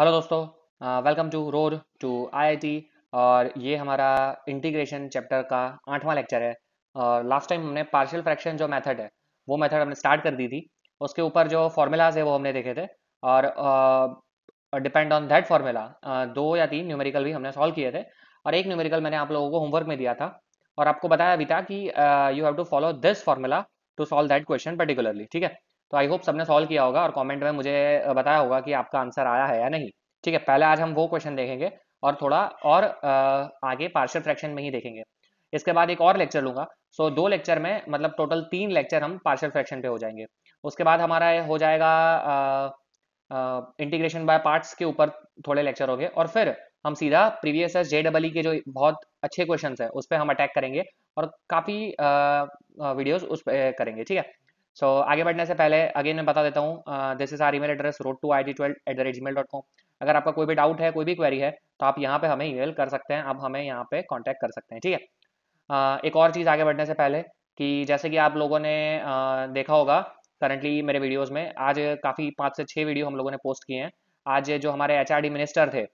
hello दोस्तों welcome to road to IIT और ये हमारा इंटीग्रेशन चैप्टर का आठवां लेक्चर है और लास्ट टाइम हमने पार्शियल फ्रैक्शन जो मेथड है वो मेथड हमने स्टार्ट कर दी थी उसके ऊपर जो फार्मूलाज है वो हमने देखे थे और डिपेंड ऑन दैट फार्मूला दो या तीन न्यूमेरिकल भी हमने सॉल्व किए थे और एक न्यूमेरिकल मैंने आप लोगों को होमवर्क में दिया था और आपको बताया भी था कि you have to follow this formula to solve that question particularly ठीक है तो आई होप सबने सॉल्व किया होगा और कमेंट में मुझे बताया होगा कि आपका आंसर आया है या नहीं ठीक है पहले आज हम वो क्वेश्चन देखेंगे और थोड़ा और आगे पार्शियल फ्रैक्शन में ही देखेंगे इसके बाद एक और लेक्चर लूंगा सो दो लेक्चर में मतलब टोटल तीन लेक्चर हम पार्शियल फ्रैक्शन पे हो जाएंगे उसके बाद हमारा हो जाएगा इंटीग्रेशन बाय पार्ट्स के ऊपर थोड़े लेक्चर होंगे और फिर हम सीधा प्रीवियस एस जे डबल के जो बहुत अच्छे क्वेश्चन है उस पर हम अटैक करेंगे और काफ़ी वीडियोस उस पर करेंगे ठीक है सो so, आगे बढ़ने से पहले अगेन मैं बता देता हूँ this is our email address road to I D at mail dot com अगर आपका कोई भी डाउट है कोई भी क्वेरी है तो आप यहाँ पे हमें ईमेल कर सकते हैं आप हमें यहाँ पे कॉन्टैक्ट कर सकते हैं ठीक है uh, एक और चीज़ आगे बढ़ने से पहले कि जैसे कि आप लोगों ने uh, देखा होगा करंटली मेरे वीडियोज़ में आज काफ़ी पाँच से छः वीडियो हम लोगों ने पोस्ट किए हैं आज जो हमारे एच मिनिस्टर थे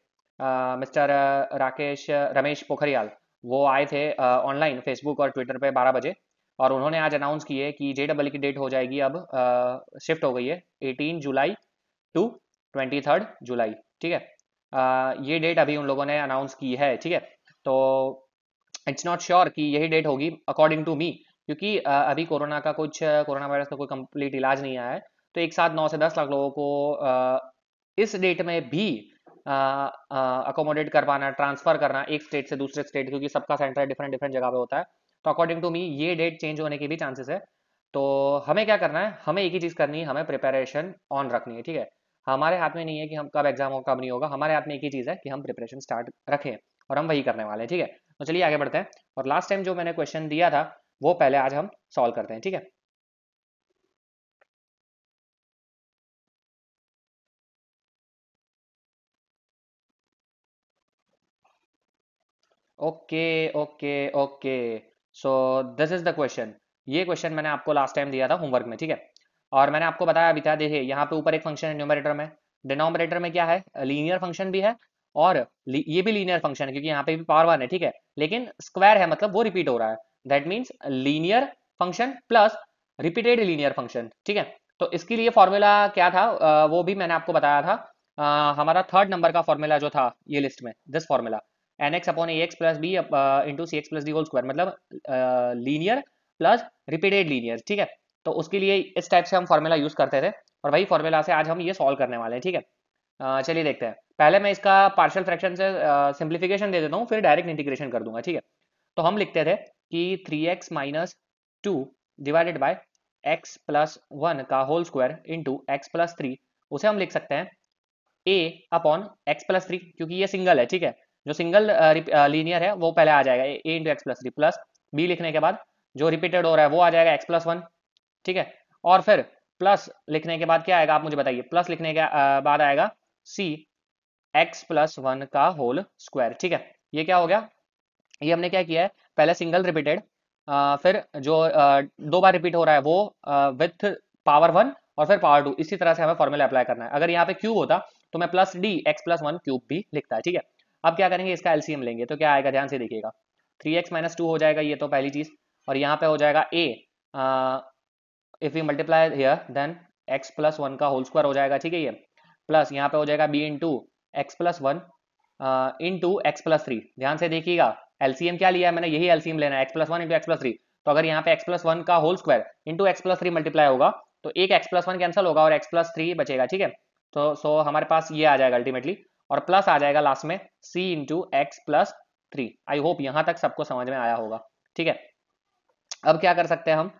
मिस्टर uh, राकेश रमेश पोखरियाल वो आए थे ऑनलाइन फेसबुक और ट्विटर पे 12 बजे और उन्होंने आज अनाउंस किए कि जे डबल e की डेट हो जाएगी अब आ, शिफ्ट हो गई है 18 जुलाई टू 23 जुलाई ठीक है आ, ये डेट अभी उन लोगों ने अनाउंस की है ठीक है तो इट्स नॉट श्योर कि यही डेट होगी अकॉर्डिंग टू मी क्योंकि आ, अभी कोरोना का कुछ कोरोना वायरस का कोई कंप्लीट इलाज नहीं आया है तो एक साथ नौ से दस लाख लोगों को आ, इस डेट में भी अकोमोडेट कर पाना ट्रांसफर करना एक स्टेट से दूसरे स्टेट क्योंकि सबका सेंटर डिफरेंट डिफरेंट जगह पे होता है तो अकॉर्डिंग टू मी ये डेट चेंज होने के भी चांसेस है तो हमें क्या करना है हमें एक ही चीज़ करनी है हमें प्रिपेरेशन ऑन रखनी है ठीक है हमारे हाथ में नहीं है कि हम कब एग्जाम होगा कब नहीं होगा हमारे हाथ में एक ही चीज़ है कि हम प्रिपरेशन स्टार्ट रखें और हम वही करने वाले हैं ठीक है तो चलिए आगे बढ़ते हैं और लास्ट टाइम जो मैंने क्वेश्चन दिया था वो पहले आज हम सॉल्व करते हैं ठीक है okay okay okay so this is the question ये क्वेश्चन मैंने आपको लास्ट टाइम दिया था होमवर्क में ठीक है और मैंने आपको बताया अभी था देखिए यहाँ पे ऊपर एक फंक्शन है न्यूमरेटर में डिनोमिनेटर में क्या है लीनियर फंक्शन भी है और ये भी लीनियर फंक्शन है क्योंकि यहाँ पे भी पावर वन है ठीक है लेकिन स्क्वायर है मतलब वो रिपीट हो रहा है that means linear function plus repeated linear function ठीक है तो इसके लिए फॉर्मूला क्या था वो भी मैंने आपको बताया था हमारा थर्ड नंबर का फॉर्मूला जो था ये लिस्ट में this formula N x upon a x plus b into c x plus d whole square मतलब लीनियर प्लस रिपीटेड लीनियर ठीक है तो उसके लिए इस टाइप से हम फॉर्मूला यूज करते थे और वही फॉर्मूला से आज हम ये सॉल्व करने वाले हैं ठीक है uh, चलिए देखते हैं पहले मैं इसका पार्शियल फ्रैक्शन से सिंप्लीफिकेशन uh, दे देता हूँ फिर डायरेक्ट इंटीग्रेशन कर दूंगा ठीक है तो हम लिखते थे कि three x minus two divided by x plus one का whole square into x plus three उसे हम लिख सकते हैं a upon x plus three क्योंकि ये सिंगल है ठीक है जो सिंगल लीनियर uh, uh, है वो पहले आ जाएगा a into x plus three plus b लिखने के बाद जो रिपीटेड हो रहा है वो आ जाएगा एक्स प्लस वन ठीक है और फिर प्लस लिखने के बाद क्या आएगा आप मुझे बताइए प्लस लिखने के uh, बाद आएगा सी एक्स प्लस वन का होल स्क्वायर ठीक है ये क्या हो गया ये हमने क्या किया है पहले सिंगल रिपीटेड फिर जो आ, दो बार रिपीट हो रहा है वो विथ पावर वन और फिर पावर टू इसी तरह से हमें फॉर्मूला अप्लाई करना है अगर यहाँ पे क्यूब होता तो मैं plus d x plus one cube भी लिखता है ठीक है अब क्या करेंगे इसका एलसीएम लेंगे तो क्या आएगा ध्यान से देखिएगा थ्री एक्स माइनस टू हो जाएगा ये तो पहली चीज और यहाँ पे हो जाएगा a if you multiply here then x plus one का होल स्क्वायर हो जाएगा ठीक है ये प्लस यहाँ पे हो जाएगा b into x plus one into x plus three ध्यान से देखिएगा एलसीएम क्या लिया है मैंने यही एलसीएम लेना है x plus one into x plus three तो अगर यहाँ पे एक्स प्लस वन का whole square into x plus three multiply होगा तो एक एक्स प्लस वन कैंसिल होगा और एक्स प्लस थ्री बचेगा ठीक है तो सो हमारे पास ये आ जाएगा अल्टीमेटली और प्लस आ जाएगा लास्ट में c into x plus three I hope यहां तक सबको समझ में आया होगा ठीक है अब क्या कर सकते हैं हम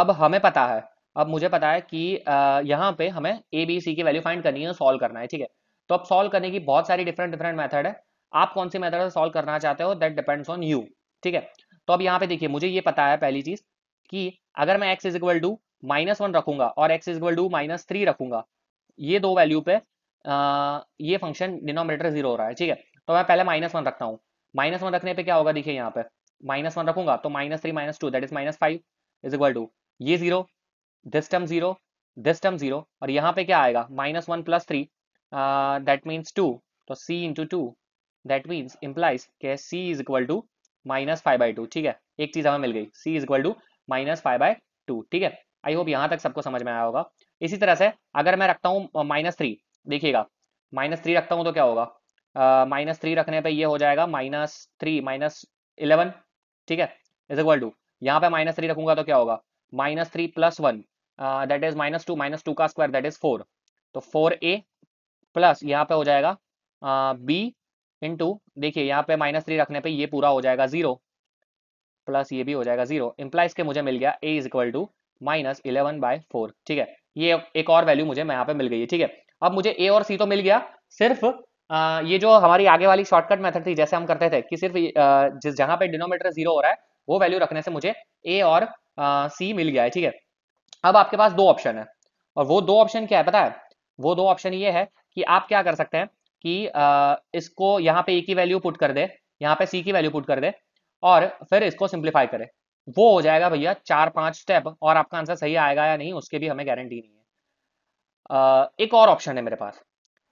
अब हमें पता है अब मुझे पता है कि यहाँ पे हमें ए बी सी की वैल्यू फाइंड करनी है सॉल्व करना है ठीक है तो अब सॉल्व करने की बहुत सारी डिफरेंट डिफरेंट मेथड है आप कौन सी मेथड से सॉल्व करना चाहते हो दैट डिपेंड्स ऑन यू ठीक है तो अब यहाँ पे देखिए मुझे ये पता है पहली चीज कि अगर मैं x is equal to minus one रखूंगा और x is equal to minus three रखूंगा ये दो वैल्यू पे ये फंक्शन डिनोमिनेटर जीरो हो रहा है ठीक है तो मैं पहले माइनस वन रखता हूँ माइनस वन रखने पे क्या होगा देखिए यहाँ पे माइनस वन रखूंगा तो minus three minus two that is minus five is equal to ये zero this term zero this term zero और यहाँ पे क्या आएगा minus one plus three that means two तो c into two that means implies के c is equal to minus five by two ठीक है एक चीज हमें मिल गई c is equal to minus five by two ठीक है आई होप यहाँ तक सबको समझ में आया होगा इसी तरह से अगर मैं रखता हूँ माइनस थ्री देखिएगा माइनस थ्री रखता हूं तो क्या होगा माइनस थ्री रखने पे ये हो जाएगा माइनस थ्री माइनस इलेवन ठीक है इज इक्वल टू यहाँ पे माइनस थ्री रखूंगा तो क्या होगा minus three plus one that is minus two minus two का स्क्वायर दैट इज फोर तो फोर ए प्लस यहाँ पे हो जाएगा बी इंटू देखिए यहाँ पे माइनस थ्री रखने पे ये पूरा हो जाएगा जीरो प्लस ये भी हो जाएगा जीरो इम्प्लाइज के मुझे मिल गया a is equal to minus eleven by four ठीक है ये एक और वैल्यू मुझे यहाँ पे मिल गई है ठीक है अब मुझे ए और सी तो मिल गया सिर्फ आ, ये जो हमारी आगे वाली शॉर्टकट मेथड थी जैसे हम करते थे कि सिर्फ जिस जगह पे डिनोमीटर जीरो हो रहा है वो वैल्यू रखने से मुझे ए और सी मिल गया है ठीक है अब आपके पास दो ऑप्शन है और वो दो ऑप्शन क्या है पता है वो दो ऑप्शन ये है कि आप क्या कर सकते हैं कि आ, इसको यहाँ पे ए e की वैल्यू पुट कर दे यहाँ पे सी की वैल्यू पुट कर दे और फिर इसको सिंप्लीफाई करे वो हो जाएगा भैया चार पांच स्टेप और आपका आंसर सही आएगा या नहीं उसके भी हमें गारंटी नहीं एक और ऑप्शन है मेरे पास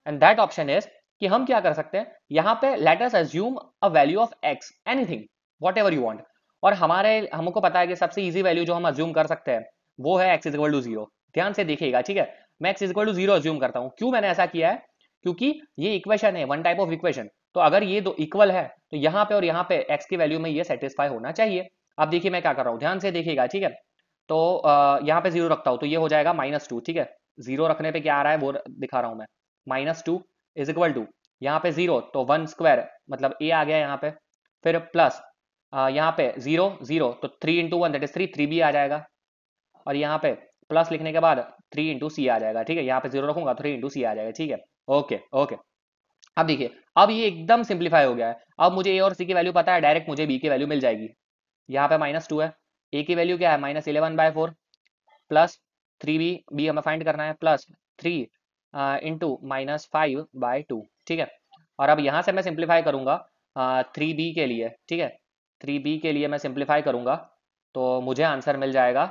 एंड दैट ऑप्शन इज कि हम क्या कर सकते हैं यहां पे us assume a value of x anything whatever you want और हमारे हमको पता है कि सबसे इजी वैल्यू जो हम अज्यूम कर सकते हैं वो है एक्स इजल टू जीरो ध्यान से देखिएगा ठीक है मैं एक्स इजल टू जीरो करता हूँ क्यों मैंने ऐसा किया है क्योंकि ये इक्वेशन है वन टाइप ऑफ इक्वेशन तो अगर ये दो इक्वल है तो यहाँ पे और यहाँ पे एक्स की वैल्यू में ये सेटिस्फाई होना चाहिए अब देखिए मैं क्या कर रहा हूँ ध्यान से देखिएगा ठीक है तो यहाँ पे जीरो रखता हूँ तो ये हो जाएगा माइनस टू ठीक है जीरो रखने पे क्या आ रहा है वो दिखा रहा हूं मैं minus two is equal to यहाँ पे जीरो तो वन स्क्वायर मतलब ए आ गया यहाँ पे फिर प्लस यहाँ पे जीरो जीरो तो three into one that is three three b आ जाएगा और यहाँ पे प्लस लिखने के बाद थ्री इंटू सी आ जाएगा ठीक है यहाँ पे जीरो रखूंगा थ्री इंटू सी आ जाएगा ठीक है ओके ओके अब देखिए अब ये एकदम सिंप्लीफाई हो गया है अब मुझे ए और सी की वैल्यू पता है डायरेक्ट मुझे बी की वैल्यू मिल जाएगी यहाँ पे माइनस टू है ए की वैल्यू क्या है minus eleven by four plus three b b हमें फाइंड करना है plus three into minus five by two ठीक है और अब यहाँ से मैं सिंप्लीफाई करूंगा थ्री बी के लिए ठीक है थ्री बी के लिए मैं सिंप्लीफाई करूंगा तो मुझे आंसर मिल जाएगा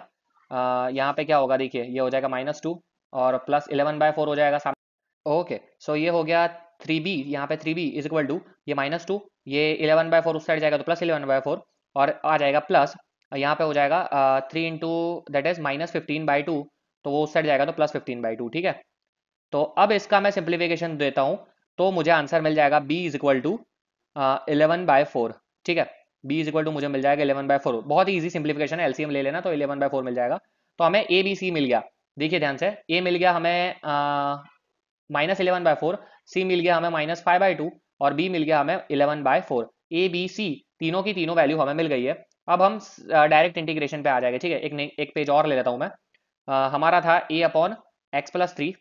यहाँ पे क्या होगा देखिए ये हो जाएगा माइनस टू और प्लस इलेवन बाय फोर हो जाएगा सामने ओके सो ये हो गया थ्री बी यहाँ पे three b is equal to ये माइनस टू ये इलेवन बाय फोर उस साइड जाएगा तो प्लस इलेवन बाय फोर और आ जाएगा प्लस यहाँ पे हो जाएगा three into that is minus fifteen by two तो वो उस साइड जाएगा तो प्लस फिफ्टीन बाई टू ठीक है तो अब इसका मैं सिंप्लीफिकेशन देता हूँ तो मुझे आंसर मिल जाएगा b is equal to eleven by four ठीक है बी इज इक्वल टू मुझे मिल जाएगा इलेवन बाय फोर बहुत ही ईजी सिंप्लीफिकेशन है एलसीएम ले लेना तो इलेवन बाय फोर मिल जाएगा तो हमें ए बी सी मिल गया देखिए ध्यान से ए मिल गया हमें minus eleven by four c मिल गया हमें माइनस फाइव बाय टू और बी मिल गया हमें eleven by four a b c तीनों की तीनों वैल्यू हमें मिल गई है अब हम डायरेक्ट इंटीग्रेशन पे आ जाएगा ठीक है एक एक पेज और ले लेता हूँ मैं आ, हमारा था a upon x plus three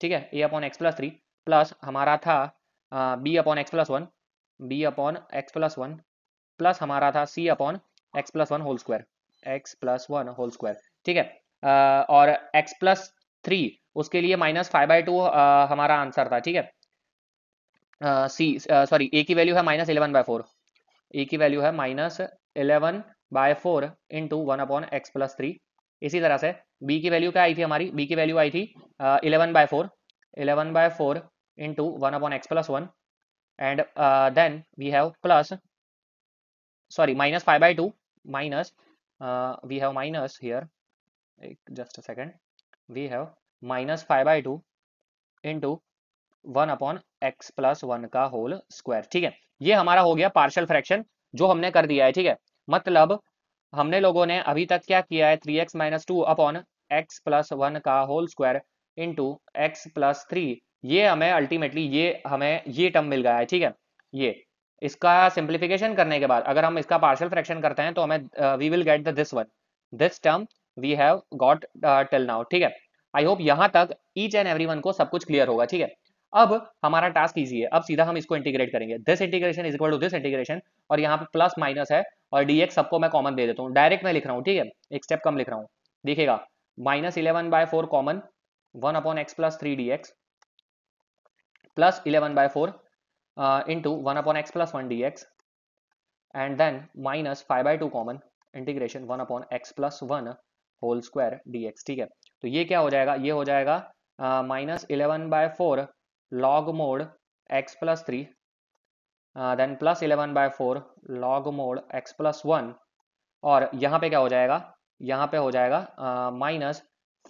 ठीक है a upon x plus three plus हमारा था b upon x plus one b upon x plus one plus हमारा था c upon x plus one whole square x plus one whole square ठीक है आ, और एक्स प्लस थ्री उसके लिए माइनस फाइव बाई टू हमारा आंसर था ठीक है सी सॉरी ए की वैल्यू है minus eleven by four a की वैल्यू है minus eleven by four into one upon x plus three इसी तरह से बी की वैल्यू क्या आई थी हमारी बी की वैल्यू आई थी uh, eleven by four eleven by four into one upon x plus one and then we have plus sorry minus five by two minus we have minus minus just uh, just a we have minus five by two into one upon x plus one का whole square ठीक है ये हमारा हो गया partial fraction जो हमने कर दिया है ठीक है मतलब हमने लोगों ने अभी तक क्या किया है three x minus two upon x plus one का whole square into x plus three ये हमें अल्टीमेटली ये हमें ये टर्म मिल गया है ठीक है ये इसका सिंप्लीफिकेशन करने के बाद अगर हम इसका पार्शियल फ्रैक्शन करते हैं तो हमें we will get this one this term we have got till now ठीक है आई होप यहाँ तक ईच एंड एवरी को सब कुछ क्लियर होगा ठीक है अब हमारा टास्क इजी है अब सीधा हम इसको इंटीग्रेट करेंगे this integration is equal to this integration और यहाँ पे प्लस माइनस है और डीएक्स सबको मैं कॉमन दे देता हूँ डायरेक्ट मैं लिख रहा हूँ ठीक है एक स्टेप कम लिख रहा हूँ देखिएगा minus eleven by four common one upon x plus three d x plus eleven by four into one upon x plus one d x and then minus five by two common integration one upon x plus one whole square d x ठीक है तो ये क्या हो जाएगा ये हो जाएगा minus eleven by four log mode x plus 3 uh, then plus 11 by 4 log mode x plus 1 और यहाँ पे क्या हो जाएगा यहाँ पे हो जाएगा माइनस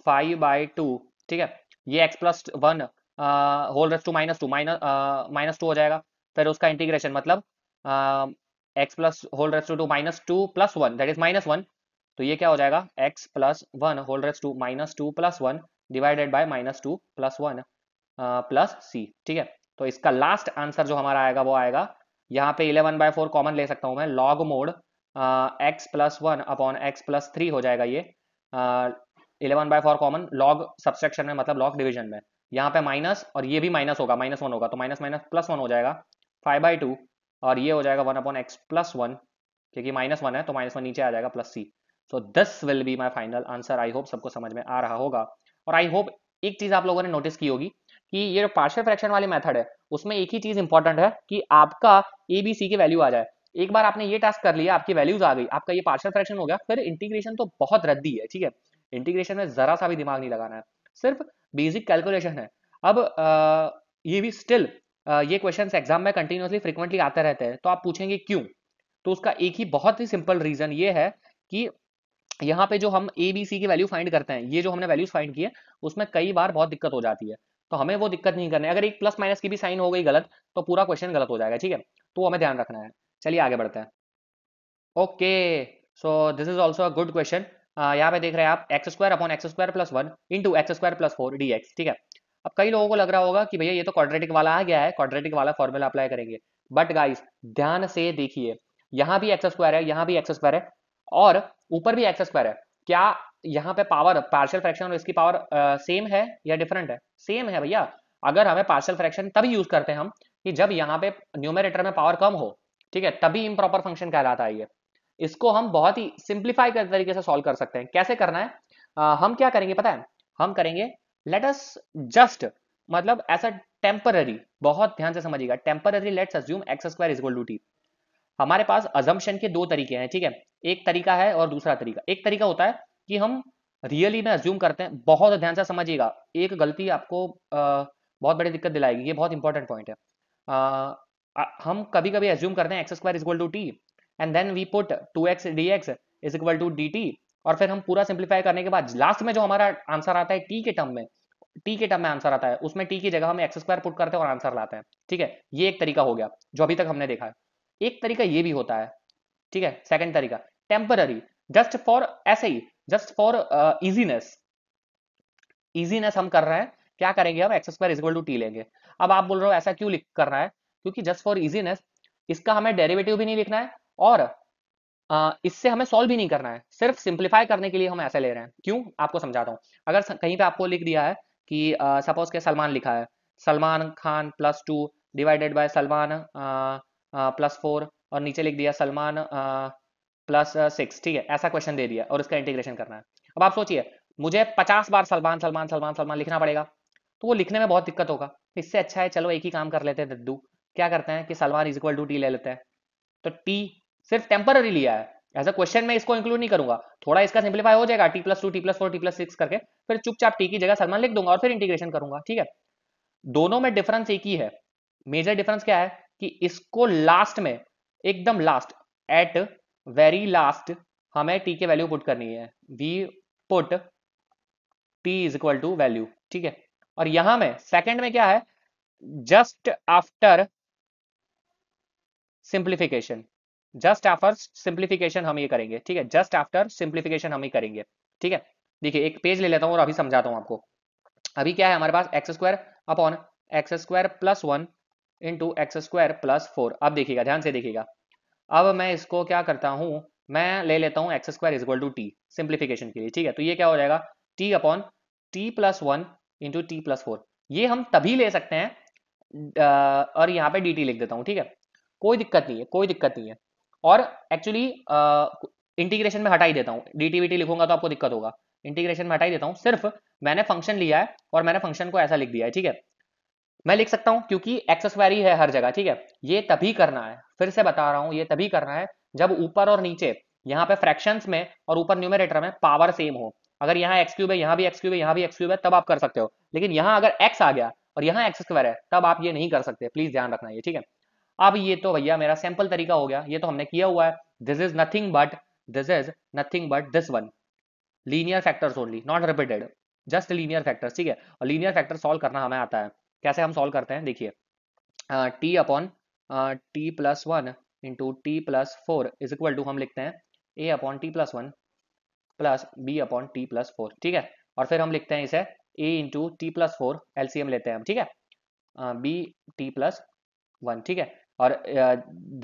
फाइव बाई टू ठीक है ये x plus one whole raise to minus two minus minus two हो जाएगा फिर उसका इंटीग्रेशन मतलब x plus whole raise to to minus two plus one that is minus one तो ये क्या हो जाएगा x plus one whole raise to minus two plus one divided by minus two plus one plus c ठीक है तो इसका last answer जो हमारा आएगा वो आएगा यहाँ पे इलेवन बाय फोर कॉमन ले सकता हूँ मैं log mod x plus one upon x plus three हो जाएगा ये eleven by four common log subtraction में मतलब लॉग डिविजन में यहाँ पे माइनस और ये भी माइनस होगा माइनस वन होगा तो माइनस माइनस प्लस वन हो जाएगा फाइव बाई टू और ये हो जाएगा one upon x plus one क्योंकि माइनस वन है तो माइनस वन नीचे आ जाएगा plus c so this will be my final answer I hope सबको समझ में आ रहा होगा और आई होप एक चीज आप लोगों ने नोटिस की होगी कि ये जो पार्शियल फ्रैक्शन वाली मेथड है उसमें एक ही चीज इंपॉर्टेंट है कि आपका ए बी सी की वैल्यू आ जाए एक बार आपने ये टास्क कर लिया आपकी वैल्यूज आ गई आपका ये पार्शियल फ्रैक्शन हो गया फिर इंटीग्रेशन तो बहुत रद्दी है ठीक है इंटीग्रेशन में जरा सा भी दिमाग नहीं लगाना है सिर्फ बेसिक कैलकुलेशन है अब आ, ये भी स्टिल ये क्वेश्चन एग्जाम में कंटिन्यूसली फ्रिक्वेंटली आते रहते हैं तो आप पूछेंगे क्यों तो उसका एक ही बहुत ही सिंपल रीजन ये है कि यहाँ पे जो हम ए बी सी की वैल्यू फाइंड करते हैं ये जो हमने वैल्यूज फाइंड की है उसमें कई बार बहुत दिक्कत हो जाती है तो हमें वो दिक्कत नहीं करनी अगर एक प्लस माइनस की भी साइन हो गई गलत तो पूरा क्वेश्चन गलत हो जाएगा ठीक है तो हमें ध्यान रखना है चलिए आगे बढ़ते हैं okay so this is also a good question यहाँ पे देख रहे हैं आप x square upon x square plus one into x square plus four d x ठीक है अब कई लोगों को लग रहा होगा कि भैया ये तो क्वाड्रेटिक वाला आ गया है क्वाड्रेटिक वाला फॉर्मूला अप्लाई करेंगे बट गाइस ध्यान से देखिए यहाँ भी एक्स स्क्वायर है यहाँ भी एक्स स्क्वायर है और ऊपर भी एक्स स्क्वायर है क्या यहाँ पे पावर पार्शियल फ्रैक्शन और इसकी पावर सेम है या डिफरेंट है सेम है भैया अगर हमें पार्शियल फ्रैक्शन तभी यूज करते हैं हम कि जब यहाँ पे न्यूमेरेटर में पावर कम हो ठीक है तभी इम्प्रॉपर फंक्शन कहलाता है ये इसको हम बहुत ही सिंप्लीफाई कर तरीके से सॉल्व कर सकते हैं कैसे करना है आ, हम क्या करेंगे पता है हम करेंगे लेट अस जस्ट मतलब ऐसा टेम्पररी बहुत ध्यान से समझिएगा temporary let's assume x square is to t हमारे पास अजम्पशन के दो तरीके हैं ठीक है एक तरीका है और दूसरा तरीका एक तरीका होता है कि हम रियली में अज्यूम करते हैं बहुत ध्यान से समझिएगा एक गलती आपको आ, बहुत बड़ी दिक्कत दिलाएगी ये बहुत इंपॉर्टेंट पॉइंट है आ, हम कभी कभी एज्यूम करते हैं x square is equal to t and then we put two x d x is equal to d t और फिर हम पूरा सिंप्लीफाई करने के बाद लास्ट में जो हमारा आंसर आता है टी के टर्म में टी के टर्म में आंसर आता है उसमें टी की जगह हम एक्स स्क्वायर पुट करते हैं और आंसर लाते हैं ठीक है ये एक तरीका हो गया जो अभी तक हमने देखा है एक तरीका ये भी होता है ठीक है सेकंड तरीका टेम्पररी जस्ट फॉर ऐसे ही जस्ट फॉर इजीनेस इजीनेस हम कर रहे हैं क्या करेंगे हम x square equal to t लेंगे अब आप बोल रहे हो ऐसा क्यों लिख कर रहा है क्योंकि जस्ट फॉर इजीनेस इसका हमें डेरिवेटिव भी नहीं लिखना है और आ, uh, इससे हमें सॉल्व भी नहीं करना है सिर्फ सिंप्लीफाई करने के लिए हम ऐसे ले रहे हैं क्यों आपको समझाता हूँ अगर कहीं पे आपको लिख दिया है कि सपोज uh, के सलमान लिखा है सलमान खान प्लस टू डिवाइडेड बाय सलमान प्लस uh, फोर और नीचे लिख दिया सलमान प्लस सिक्स uh, ठीक है ऐसा क्वेश्चन दे दिया और इसका इंटीग्रेशन करना है अब आप सोचिए मुझे पचास बार सलमान सलमान सलमान सलमान लिखना पड़ेगा तो वो लिखने में बहुत दिक्कत होगा इससे अच्छा है चलो एक ही काम कर लेते हैं दद्दू क्या करते हैं कि सलमान इज इक्वल टू टी ले लेते हैं तो टी सिर्फ टेम्पररी लिया है एज अ क्वेश्चन में इसको इंक्लूड नहीं करूंगा थोड़ा इसका सिंप्लीफाई हो जाएगा t plus two t plus four t plus six करके फिर चुपचाप टी की जगह सलमान लिख दूंगा और फिर इंटीग्रेशन करूंगा ठीक है दोनों में डिफरेंस एक ही है मेजर डिफरेंस क्या है कि इसको लास्ट में एकदम लास्ट एट वेरी लास्ट हमें टी के वैल्यू पुट करनी है we put t is equal to value ठीक है और यहां में सेकंड में क्या है just after simplification just after simplification हम ये करेंगे ठीक है जस्ट आफ्टर सिंप्लीफिकेशन हम ही करेंगे ठीक है देखिए एक पेज ले लेता हूं और अभी समझाता हूं आपको अभी क्या है हमारे पास x square upon x square plus one into x square plus four अब देखिएगा ध्यान से देखिएगा अब मैं इसको क्या करता हूँ मैं ले लेता हूँ x square equal to t simplification के लिए ठीक है तो ये क्या हो जाएगा t upon t plus one into t plus four ये हम तभी ले सकते हैं और यहाँ पे डी टी लिख देता हूँ ठीक है कोई दिक्कत नहीं है कोई दिक्कत नहीं है और एक्चुअली इंटीग्रेशन में हटाई देता हूँ डी टी वी लिखूंगा तो आपको दिक्कत होगा इंटीग्रेशन में हटाई देता हूँ सिर्फ मैंने फंक्शन लिया है और मैंने फंक्शन को ऐसा लिख दिया है ठीक है मैं लिख सकता हूं क्योंकि एक्स ही है हर जगह ठीक है ये तभी करना है फिर से बता रहा हूं ये तभी करना है जब ऊपर और नीचे यहाँ पे फ्रैक्शंस में और ऊपर न्यूमरेटर में पावर सेम हो अगर यहाँ एक्स क्यूब है यहाँ भी एक्स क्यूब है यहाँ भी एक्स क्यूब है तब आप कर सकते हो लेकिन यहाँ अगर एक्स आ गया और यहाँ एक्स स्क्वायर है तब आप ये नहीं कर सकते प्लीज ध्यान रखना ये ठीक है अब ये तो भैया मेरा सैंपल तरीका हो गया ये तो हमने किया हुआ है this is nothing but this is nothing but this one linear factors only not repeated just linear factors ठीक है और लीनियर फैक्टर सोल्व करना हमें आता है कैसे हम सॉल्व करते हैं देखिए t upon t plus one into t plus four is equal to हम लिखते हैं a upon t plus one plus b upon t plus four ठीक है और फिर हम लिखते हैं इसे a into t plus four LCM लेते हैं हम ठीक है बी टी प्लस वन ठीक है और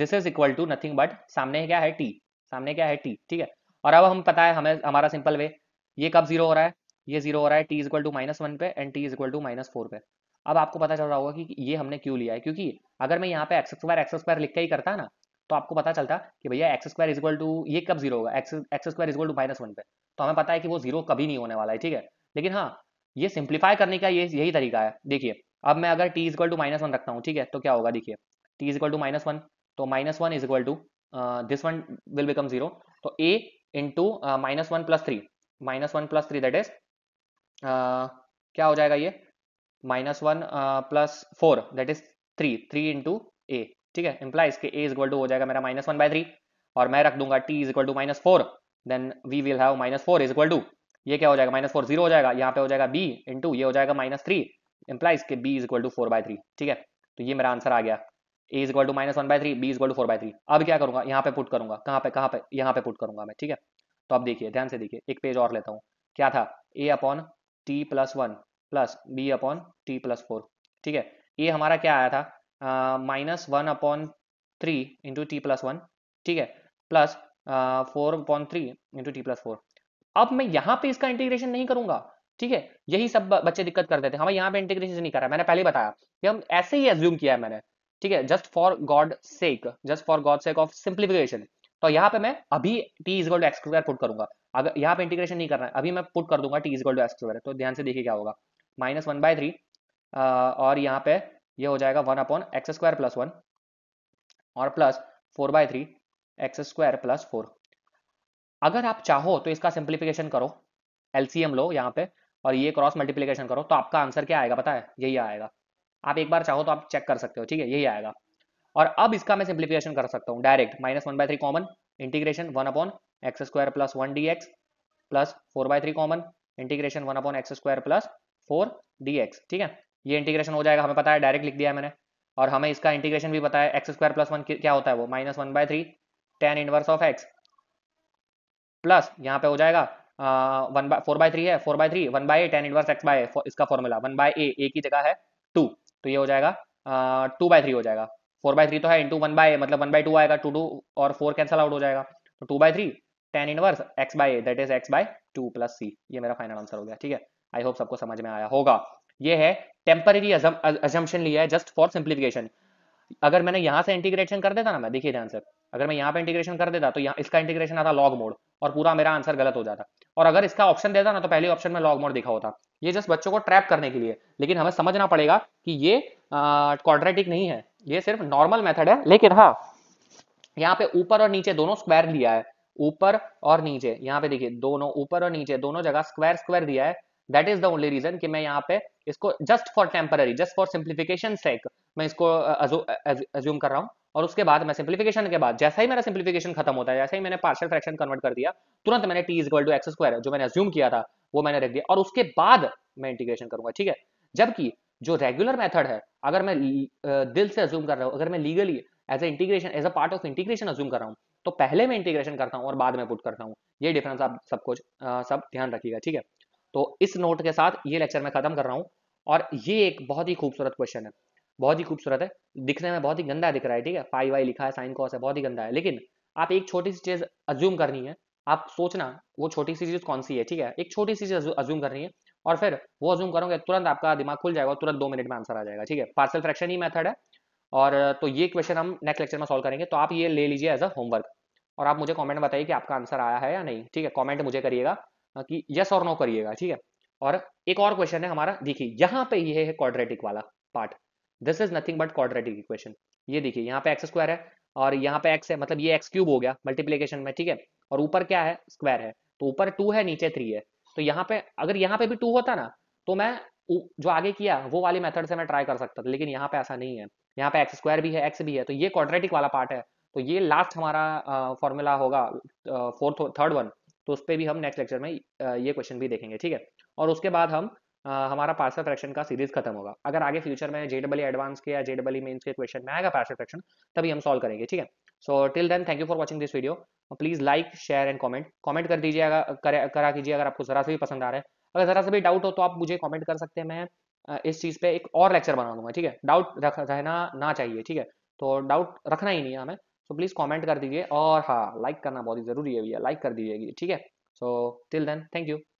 this is equal to nothing but सामने क्या है टी सामने क्या है टी ठीक है और अब हम पता है हमें हमारा सिंपल वे ये कब जीरो हो रहा है ये जीरो हो रहा है t is equal to minus one पे and t is equal to minus four पे अब आपको पता चल रहा होगा कि ये हमने क्यों लिया है क्योंकि अगर मैं यहाँ पे एक्स स्क्वायर एक्स स्क्वायर लिख के ही करता ना तो आपको पता चलता कि भैया एक्स स्क्वायर इजल टू ये कब जीरो होगा x square equal to minus one पे तो हमें पता है कि वो जीरो कभी नहीं होने वाला है ठीक है लेकिन हाँ ये सिंप्लीफाई करने का ये यही तरीका है देखिए अब मैं अगर t equal to minus one रखता हूँ ठीक है तो क्या होगा देखिए t equal to minus one तो minus one is equal to this one will become zero तो a into minus one plus three minus one plus three that is क्या हो जाएगा ये minus one plus four that is three three into a ठीक है implies के ए is equal to हो जाएगा मेरा माइनस वन बाय थ्री और मैं रख दूंगा t is equal to minus four then we will have minus four is equal to ये क्या हो जाएगा माइनस फोर जीरो हो जाएगा यहाँ पे हो जाएगा बी इंटू ये हो जाएगा माइनस थ्री इम्प्लाइज के b is equal to four by three ठीक है तो ये मेरा आंसर आ गया a is equal to minus one by three b is equal to four by three अब क्या करूंगा यहाँ पे पुट करूंगा कहाँ पे कहाँ पे यहाँ पे पुट करूंगा मैं ठीक है तो अब देखिए ध्यान से देखिए एक पेज और लेता हूँ क्या था a upon t plus one plus b upon t plus four ठीक है ये हमारा क्या आया था minus one upon three into t plus one ठीक है plus four upon three into t plus four अब मैं यहाँ पे इसका इंटीग्रेशन नहीं करूंगा ठीक है यही सब बच्चे दिक्कत करते थे हमें यहाँ पे इंटीग्रेशन नहीं करा मैंने पहले बताया कि हम ऐसे ही एज्यूम किया है मैंने ठीक है just for God sake just for God sake of simplification तो यहाँ पे मैं अभी t is called x square put करूंगा अगर यहाँ पे इंटीग्रेशन नहीं करना है अभी मैं पुट कर दूंगा टी इज गोल्ड एक्सक्वायर तो ध्यान से देखिए क्या होगा माइनस वन बाय थ्री और यहाँ पे ये हो जाएगा one upon x square plus one और plus four by three x square plus four अगर आप चाहो तो इसका सिंप्लीफिकेशन करो एलसीएम लो यहाँ पे और ये क्रॉस मल्टीप्लीकेशन करो तो आपका आंसर क्या आएगा पता है यही आएगा आप एक बार चाहो तो आप चेक कर सकते हो ठीक है यही आएगा और अब इसका मैं सिंप्लीफिकेशन कर सकता हूँ direct minus one by three common integration one upon x square plus one d x plus four by three common integration one upon x square plus four d ठीक है ये इंटीग्रेशन हो जाएगा हमें पता है डायरेक्ट लिख दिया है मैंने और हमें इसका इंटीग्रेशन भी पता है एक्स स्क्वायर प्लस वन क्या होता है वो minus one by three tan inverse of x plus यहाँ पे हो जाएगा one by four by three है four by three one by tan inverse x by इसका formula one by a a की जगह है टू तो ये हो जाएगा टू बाय थ्री हो जाएगा फोर बाय थ्री तो है इंटू वन बाय मतलब वन बाय टू आएगा टू टू और फोर कैंसल आउट हो जाएगा तो two by three tan inverse x by that is x by two plus c ये मेरा फाइनल आंसर हो गया ठीक है आई होप सबको समझ में आया होगा ये है टेम्पररी अजम्पन लिया है जस्ट फॉर सिंप्लीफिकेशन अगर मैंने यहाँ से इंटीग्रेशन कर देता ना मैं देखिए ध्यान से अगर मैं यहाँ पे इंटीग्रेशन कर देता तो यहाँ इसका इंटीग्रेशन आता लॉग मोड और पूरा मेरा आंसर गलत हो जाता और अगर इसका ऑप्शन देता ना तो पहले ऑप्शन में लॉग मोड दिखा होता ये जस्ट बच्चों को ट्रैप करने के लिए लेकिन हमें समझना पड़ेगा कि ये क्वाड्रेटिक नहीं है ये सिर्फ नॉर्मल मेथड है लेकिन हाँ यहाँ पे ऊपर और नीचे दोनों स्क्वायर लिया है ऊपर और नीचे यहाँ पे देखिए दोनों ऊपर और नीचे दोनों जगह स्क्वायर स्क्वायर दिया है that is the only reason कि मैं यहाँ पे इसको just for temporary just for simplification sake मैं इसको एज्यूम कर रहा हूँ और उसके बाद मैं सिंप्लीफिकेशन के बाद जैसा ही मेरा सिंप्लीफिकेशन खत्म होता है जैसे ही मैंने पार्शियल फ्रैक्शन कन्वर्ट कर दिया तुरंत मैंने t equal to x square जो मैंने एज्यूम किया था वो मैंने रख दिया और उसके बाद मैं इंटीग्रेशन करूंगा ठीक है जबकि जो रेगुलर मेथड है अगर मैं दिल से अज्यूम कर रहा हूँ अगर मैं legally as a integration as a part of integration assume कर रहा हूँ तो पहले मैं इंटीग्रेशन करता हूँ और बाद में पुट करता हूँ ये डिफरेंस आप सब कुछ सब ध्यान रखिएगा ठीक है तो इस नोट के साथ ये लेक्चर मैं खत्म कर रहा हूँ और ये एक बहुत ही खूबसूरत क्वेश्चन है बहुत ही खूबसूरत है दिखने में बहुत ही गंदा दिख रहा है ठीक है फाइव वाई लिखा है साइन कॉस है बहुत ही गंदा है लेकिन आप एक छोटी सी चीज अज्यूम करनी है आप सोचना वो छोटी सी चीज कौन सी है ठीक है एक छोटी सी चीज अज्यूम करनी है और फिर वो अज्यूम करोगे तुरंत आपका दिमाग खुल जाएगा तुरंत दो मिनट में आंसर आ जाएगा ठीक है पार्सल फ्रैक्शन ही मेथड है और तो ये क्वेश्चन हम नेक्स्ट लेक्चर में सॉल्व करेंगे तो आप ये ले लीजिए एज अ होमवर्क और आप मुझे कमेंट बताइए कि आपका आंसर आया है या नहीं ठीक है कमेंट मुझे करिएगा हाँ, कि यस और नो करिएगा ठीक है और एक और क्वेश्चन है हमारा देखिए यहाँ पे ये है क्वाड्रेटिक वाला part this is nothing but quadratic equation ये देखिए यहाँ पे एक्स स्क्वायर है और यहाँ पे एक्स है मतलब ये एक्स क्यूब हो गया मल्टीप्लीकेशन में ठीक है और ऊपर क्या है स्क्वायर है तो ऊपर टू है नीचे थ्री है तो यहाँ पे अगर यहाँ पे भी टू होता ना तो मैं जो आगे किया वो वाली मेथड से मैं ट्राई कर सकता था लेकिन यहाँ पे ऐसा नहीं है यहाँ पे एक्स स्क्वायर भी है एक्स भी है तो ये क्वाड्रेटिक वाला पार्ट है तो ये लास्ट हमारा फॉर्मूला होगा फोर्थ थर्ड वन तो उस पर भी हम नेक्स्ट लेक्चर में ये क्वेश्चन भी देखेंगे ठीक है और उसके बाद हम हमारा पार्सल फ्रैक्शन का सीरीज खत्म होगा अगर आगे फ्यूचर में जे डबल एडवांस के या जे डबल मेन्स के क्वेश्चन में आएगा पार्सल फ्रैक्शन तभी हम सॉल्व करेंगे ठीक है so till then thank you for watching this video please like share and comment comment कर दीजिए अगर करा कीजिए अगर आपको जरा से भी पसंद आ रहा है अगर जरा से भी डाउट हो तो आप मुझे कॉमेंट कर सकते हैं मैं इस चीज पे एक और लेक्चर बना दूंगा ठीक है डाउट रख रहना ना चाहिए ठीक है तो डाउट रखना ही नहीं है हमें सो प्लीज़ कॉमेंट कर दीजिए और हाँ लाइक करना बहुत ही ज़रूरी है भैया लाइक कर दीजिएगी ठीक है so till then thank you